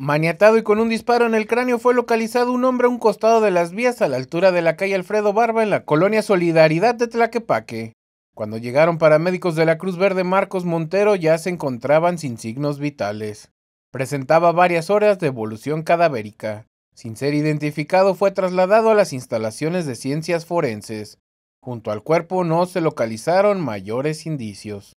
Maniatado y con un disparo en el cráneo fue localizado un hombre a un costado de las vías a la altura de la calle Alfredo Barba en la colonia Solidaridad de Tlaquepaque. Cuando llegaron paramédicos de la Cruz Verde Marcos Montero ya se encontraban sin signos vitales. Presentaba varias horas de evolución cadavérica. Sin ser identificado fue trasladado a las instalaciones de ciencias forenses. Junto al cuerpo no se localizaron mayores indicios.